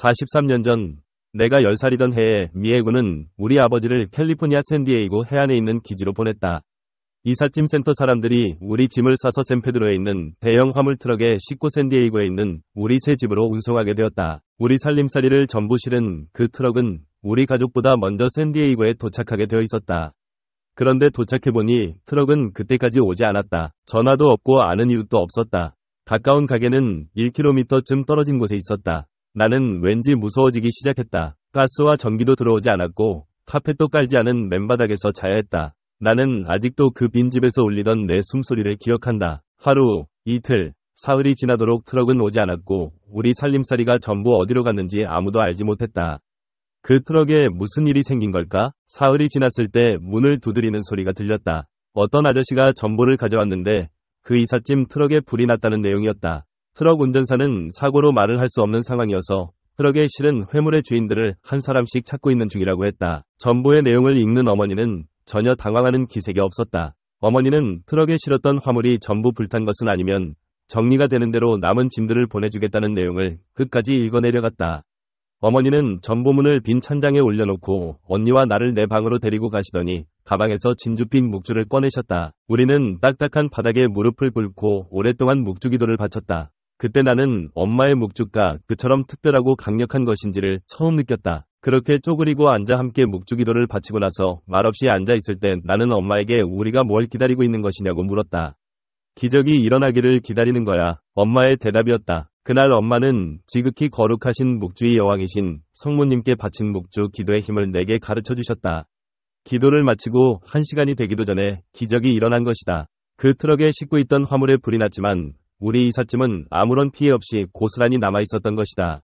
43년 전 내가 10살이던 해에 미에군은 우리 아버지를 캘리포니아 샌디에이고 해안에 있는 기지로 보냈다. 이삿짐 센터 사람들이 우리 짐을 싸서 샌페드로에 있는 대형 화물 트럭에 싣고 샌디에이고에 있는 우리 새 집으로 운송하게 되었다. 우리 살림살이를 전부 실은 그 트럭은 우리 가족보다 먼저 샌디에이고에 도착하게 되어 있었다. 그런데 도착해보니 트럭은 그때까지 오지 않았다. 전화도 없고 아는 이웃도 없었다. 가까운 가게는 1km쯤 떨어진 곳에 있었다. 나는 왠지 무서워지기 시작했다. 가스와 전기도 들어오지 않았고 카펫도 깔지 않은 맨바닥에서 자야 했다. 나는 아직도 그 빈집에서 울리던 내 숨소리를 기억한다. 하루, 이틀, 사흘이 지나도록 트럭은 오지 않았고 우리 살림살이가 전부 어디로 갔는지 아무도 알지 못했다. 그 트럭에 무슨 일이 생긴 걸까? 사흘이 지났을 때 문을 두드리는 소리가 들렸다. 어떤 아저씨가 전보를 가져왔는데 그 이삿짐 트럭에 불이 났다는 내용이었다. 트럭 운전사는 사고로 말을 할 수 없는 상황이어서 트럭의 실은 회물의 주인들을 한 사람씩 찾고 있는 중이라고 했다. 전부의 내용을 읽는 어머니는 전혀 당황하는 기색이 없었다. 어머니는 트럭에 실었던 화물이 전부 불탄 것은 아니면 정리가 되는 대로 남은 짐들을 보내주겠다는 내용을 끝까지 읽어내려갔다. 어머니는 전보문을 빈 찬장에 올려놓고 언니와 나를 내 방으로 데리고 가시더니 가방에서 진주빛 묵주를 꺼내셨다. 우리는 딱딱한 바닥에 무릎을 꿇고 오랫동안 묵주기도를 바쳤다. 그때 나는 엄마의 묵주가 그처럼 특별하고 강력한 것인지를 처음 느꼈다. 그렇게 쪼그리고 앉아 함께 묵주 기도를 바치고 나서 말없이 앉아 있을 땐 나는 엄마에게 우리가 뭘 기다리고 있는 것이냐고 물었다. 기적이 일어나기를 기다리는 거야. 엄마의 대답이었다. 그날 엄마는 지극히 거룩하신 묵주의 여왕이신 성모님께 바친 묵주 기도의 힘을 내게 가르쳐 주셨다. 기도를 마치고 한 시간이 되기도 전에 기적이 일어난 것이다. 그 트럭에 싣고 있던 화물에 불이 났지만 우리 이삿짐은 아무런 피해 없이 고스란히 남아있었던 것이다.